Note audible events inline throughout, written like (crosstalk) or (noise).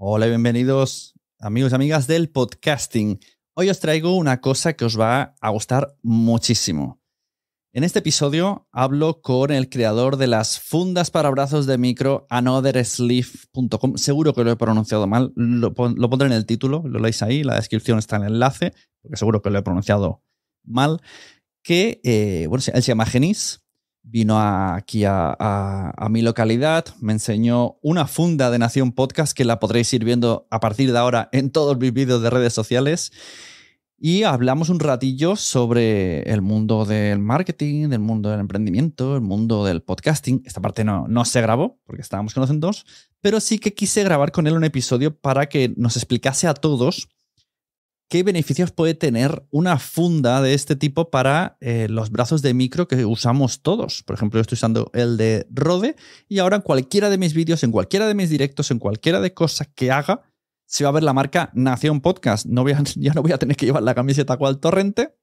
Hola y bienvenidos amigos y amigas del podcasting. Hoy os traigo una cosa que os va a gustar muchísimo. En este episodio hablo con el creador de las fundas para brazos de micro, anothersleeve.com. Seguro que lo he pronunciado mal, lo, pondré en el título, lo leéis ahí, la descripción está en el enlace, porque seguro que lo he pronunciado mal. Que, eh, bueno, él se llama Genis, vino aquí a, mi localidad, me enseñó una funda de Nación Podcast que la podréis ir viendo a partir de ahora en todos mis vídeos de redes sociales. Y hablamos un ratillo sobre el mundo del marketing, del mundo del emprendimiento, el mundo del podcasting. Esta parte no, no se grabó porque estábamos con dos, pero sí que quise grabar con él un episodio para que nos explicase a todos ¿Qué beneficios puede tener una funda de este tipo para eh, los brazos de micro que usamos todos? Por ejemplo, yo estoy usando el de Rode y ahora en cualquiera de mis vídeos, en cualquiera de mis directos, en cualquiera de cosas que haga, se va a ver la marca Nación Podcast. No (laughs) ya no voy a tener que llevar la camiseta cual torrente.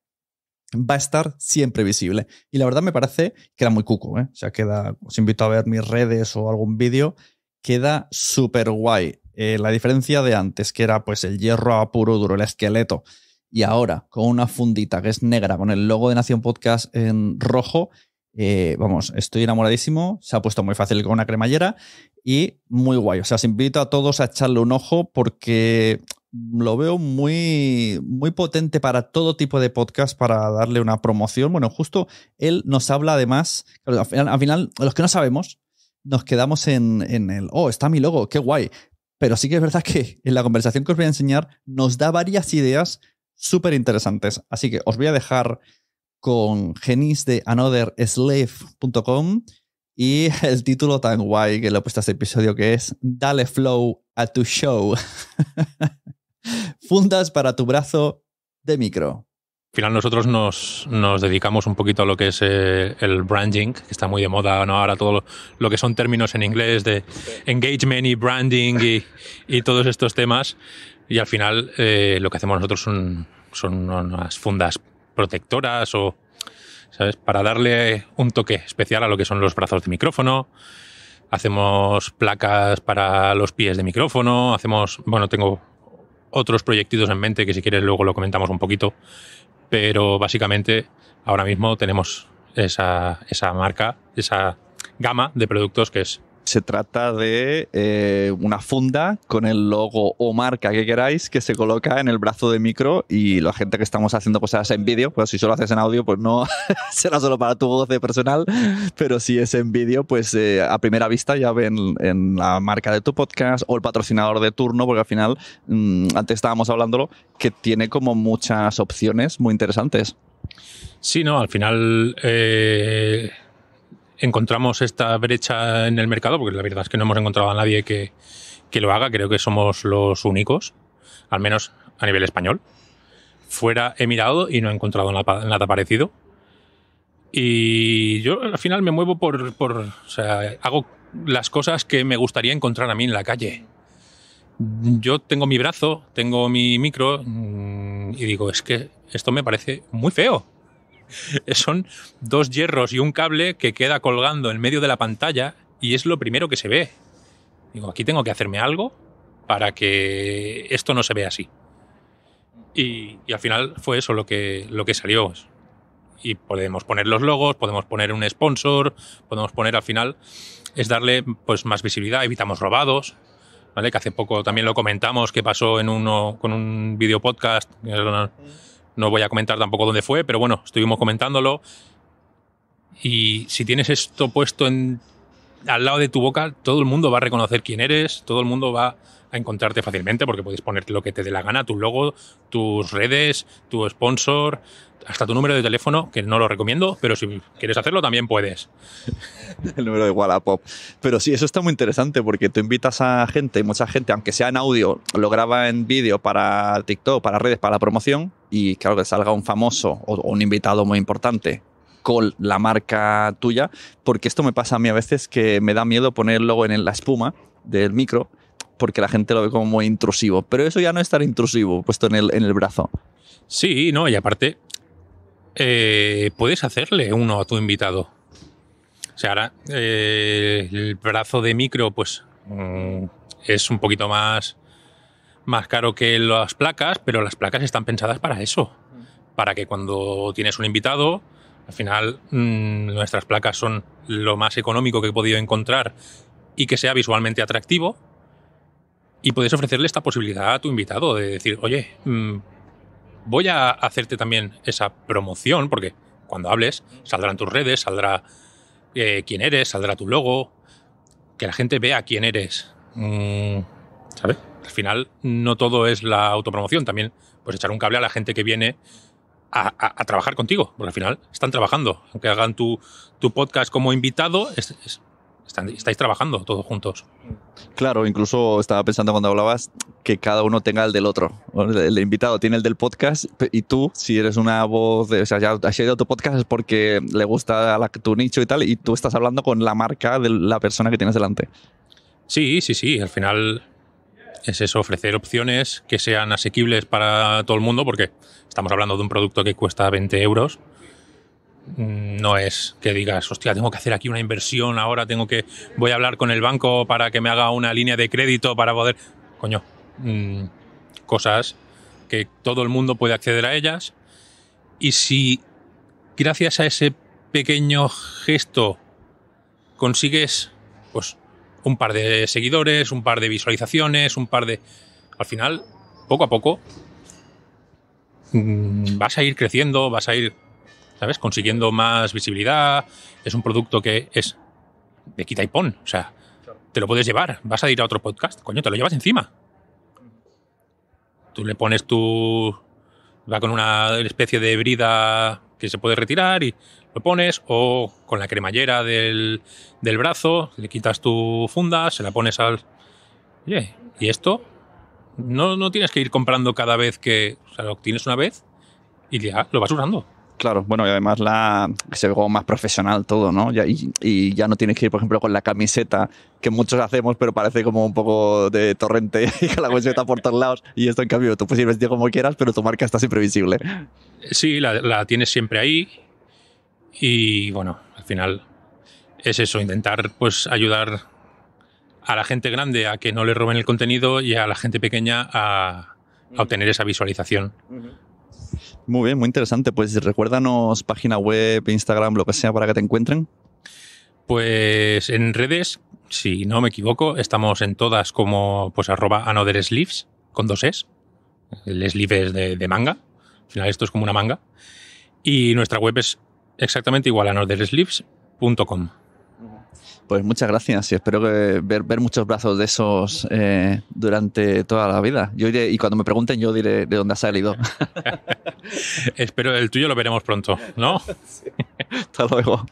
Va a estar siempre visible. Y la verdad me parece que era muy cuco. ¿eh? O sea, queda, os invito a ver mis redes o algún vídeo. Queda súper guay. Eh, la diferencia de antes, que era pues el hierro a puro duro, el esqueleto, y ahora con una fundita que es negra, con el logo de Nación Podcast en rojo, eh, vamos, estoy enamoradísimo, se ha puesto muy fácil con una cremallera y muy guay. O sea, os invito a todos a echarle un ojo porque lo veo muy, muy potente para todo tipo de podcast, para darle una promoción. Bueno, justo él nos habla además, al final, al final los que no sabemos, nos quedamos en, en el, oh, está mi logo, qué guay. Pero sí que es verdad que en la conversación que os voy a enseñar nos da varias ideas súper interesantes. Así que os voy a dejar con genis de anotherslave.com y el título tan guay que le he puesto a este episodio que es Dale flow a tu show. (laughs) Fundas para tu brazo de micro. Al final nosotros nos, dedicamos un poquito a lo que es eh, el branding, que está muy de moda ahora todo lo, que son términos en inglés de engagement y branding y, todos estos temas. Y al final eh, lo que hacemos nosotros son, son, unas fundas protectoras o, ¿sabes? Para darle un toque especial a lo que son los brazos de micrófono. Hacemos placas para los pies de micrófono. Hacemos, bueno, tengo otros proyectitos en mente que si quieres luego lo comentamos un poquito pero básicamente ahora mismo tenemos esa, esa marca, esa gama de productos que es se trata de eh, una funda con el logo o marca que queráis que se coloca en el brazo de micro y la gente que estamos haciendo cosas en vídeo, pues si solo haces en audio, pues no (laughs) será solo para tu voz de personal, pero si es en vídeo, pues eh, a primera vista ya ven en la marca de tu podcast o el patrocinador de turno, porque al final, mm, antes estábamos hablándolo, que tiene como muchas opciones muy interesantes. Sí, no, al final... Eh encontramos esta brecha en el mercado, porque la verdad es que no hemos encontrado a nadie que, lo haga, creo que somos los únicos, al menos a nivel español. Fuera he mirado y no he encontrado nada, parecido. Y yo al final me muevo por, por, O sea, hago las cosas que me gustaría encontrar a mí en la calle. Yo tengo mi brazo, tengo mi micro mm, y digo, es que esto me parece muy feo. (laughs) Son dos hierros y un cable que queda colgando en medio de la pantalla y es lo primero que se ve. Digo, aquí tengo que hacerme algo para que esto no se vea así. Y, al final fue eso lo que, lo que salió. Y podemos poner los logos, podemos poner un sponsor, podemos poner al final, es darle pues, más visibilidad, evitamos robados, ¿Vale? Que hace poco también lo comentamos que pasó en uno con un video podcast no voy a comentar tampoco dónde fue, pero bueno, estuvimos comentándolo. Y si tienes esto puesto en, al lado de tu boca, todo el mundo va a reconocer quién eres, todo el mundo va a encontrarte fácilmente porque puedes poner lo que te dé la gana, tu logo, tus redes, tu sponsor, hasta tu número de teléfono, que no lo recomiendo, pero si quieres hacerlo también puedes. (laughs) El número de Wallapop. Pero sí, eso está muy interesante porque tú invitas a gente, y mucha gente, aunque sea en audio, lo graba en vídeo para TikTok, para redes, para la promoción, y claro, que salga un famoso o, un invitado muy importante con la marca tuya, porque esto me pasa a mí a veces que me da miedo ponerlo en la espuma del micro, porque la gente lo ve como muy intrusivo, pero eso ya no es tan intrusivo puesto en el, en el brazo. Sí, no, y aparte, eh, puedes hacerle uno a tu invitado. O sea, ahora eh, el brazo de micro, pues mm, es un poquito más más caro que las placas, pero las placas están pensadas para eso, para que cuando tienes un invitado, al final mm, nuestras placas son lo más económico que he podido encontrar y que sea visualmente atractivo. Y puedes ofrecerle esta posibilidad a tu invitado de decir, oye, mm, voy a hacerte también esa promoción, porque cuando hables saldrán tus redes, saldrá eh, quién eres, saldrá tu logo, que la gente vea quién eres. Mm, ¿Sabes? al final no todo es la autopromoción, también pues echar un cable a la gente que viene a, trabajar contigo, porque al final están trabajando, aunque hagan tu, podcast como invitado, estáis trabajando todos juntos. Claro, incluso estaba pensando cuando hablabas que cada uno tenga el del otro. El invitado tiene el del podcast y tú, si eres una voz, de, o sea, ya has ido tu podcast es porque le gusta tu nicho y tal, y tú estás hablando con la marca de la persona que tienes delante. Sí, sí, sí. Al final, es eso, ofrecer opciones que sean asequibles para todo el mundo, porque estamos hablando de un producto que cuesta 20 euros. Mm, no es que digas, hostia, tengo que hacer aquí una inversión, ahora tengo que. Voy a hablar con el banco para que me haga una línea de crédito para poder. Coño, mm, cosas que todo el mundo puede acceder a ellas. Y si gracias a ese pequeño gesto consigues, pues un par de seguidores, un par de visualizaciones, un par de... Al final, poco a poco, mm, vas a ir creciendo, vas a ir, ¿sabes? Consiguiendo más visibilidad. Es un producto que es de quita y pon. O sea, te lo puedes llevar. Vas a ir a otro podcast. Coño, te lo llevas encima. Tú le pones tu... Va con una especie de brida que se puede retirar y lo pones o con la cremallera del, brazo, le quitas tu funda, se la pones al... ¿y esto? No, no tienes que ir comprando cada vez que... lo tienes una vez y ya lo vas usando. Claro, bueno, y además la, se ve como más profesional todo, ¿no? y, ya no tienes que ir, por ejemplo, con la camiseta, que muchos hacemos, pero parece como un poco de torrente, (laughs) y con la camiseta por todos lados. Y esto, en cambio, tú puedes ir vestido como quieras, pero tu marca está siempre visible. Sí, la, la tienes siempre ahí y bueno, al final es eso, intentar pues ayudar a la gente grande a que no le roben el contenido y a la gente pequeña a, obtener esa visualización. Muy bien, muy interesante. Pues recuérdanos página web, Instagram, lo que sea para que te encuentren. Pues en redes, si no me equivoco, estamos en todas como pues arroba another sleeves con dos es. El sleeve es de, de manga. Al final esto es como una manga. Y nuestra web es Exactamente igual a nordersleeves.com. Pues muchas gracias y espero ver, muchos brazos de esos eh, durante toda la vida. Yo y cuando me pregunten yo diré de dónde ha salido. (laughs) espero el tuyo lo veremos pronto, ¿no? (laughs) Sí. Hasta luego.